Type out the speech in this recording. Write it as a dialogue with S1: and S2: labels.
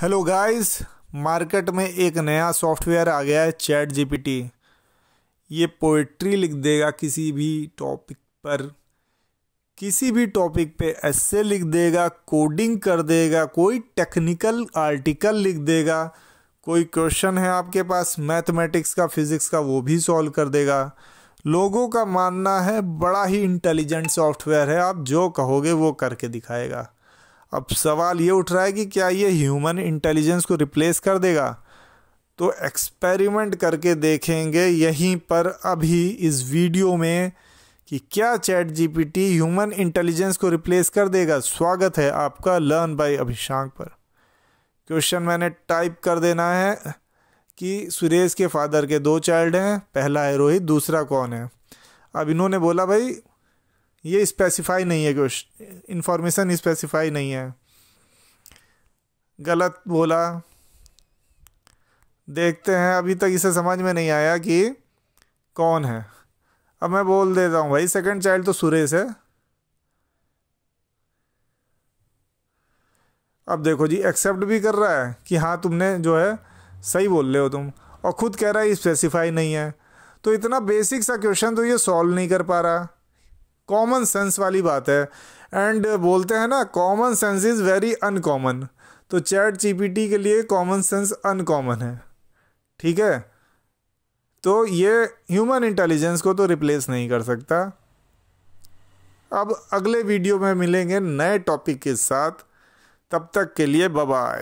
S1: hello guys market में एक नया सॉफ्टवेयर आ गया है चैट जीपीटी ये पोइट्री लिख देगा किसी भी टॉपिक पर किसी भी टॉपिक पे ऐसे लिख देगा कोडिंग कर देगा कोई टेक्निकल आर्टिकल लिख देगा कोई क्वेश्चन है आपके पास मैथमेटिक्स का फिजिक्स का वो भी सॉल्व कर देगा लोगों का मानना है बड़ा ही इंटेलिजेंट सॉफ्टवेयर है आप जो कहोगे वो करके दिखाएगा अब सवाल ये उठ रहा है कि क्या ये ह्यूमन इंटेलिजेंस को रिप्लेस कर देगा तो एक्सपेरिमेंट करके देखेंगे यहीं पर अभी इस वीडियो में कि क्या चैट जीपीटी ह्यूमन इंटेलिजेंस को रिप्लेस कर देगा स्वागत है आपका लर्न बाय अभिशांक पर क्वेश्चन मैंने टाइप कर देना है कि सुरेश के फादर के दो चाइल्ड हैं पहला है रोहित दूसरा कौन है अब इन्होंने बोला भाई ये स्पेसिफाई नहीं है क्वेश्चन इन्फॉर्मेशन स्पेसिफाई नहीं है गलत बोला देखते हैं अभी तक इसे समझ में नहीं आया कि कौन है अब मैं बोल देता हूँ भाई सेकंड चाइल्ड तो सुरेश है अब देखो जी एक्सेप्ट भी कर रहा है कि हाँ तुमने जो है सही बोल रहे हो तुम और खुद कह रहा है स्पेसिफाई नहीं है तो इतना बेसिक सा क्वेश्चन तो ये सॉल्व नहीं कर पा रहा कॉमन सेंस वाली बात है एंड uh, बोलते हैं ना common sense is very uncommon तो चैट जीपीटी के लिए कॉमन सेंस अनकॉमन है ठीक है तो ये ह्यूमन इंटेलिजेंस को तो रिप्लेस नहीं कर सकता अब अगले वीडियो में मिलेंगे नए टॉपिक के साथ तब तक के लिए बाय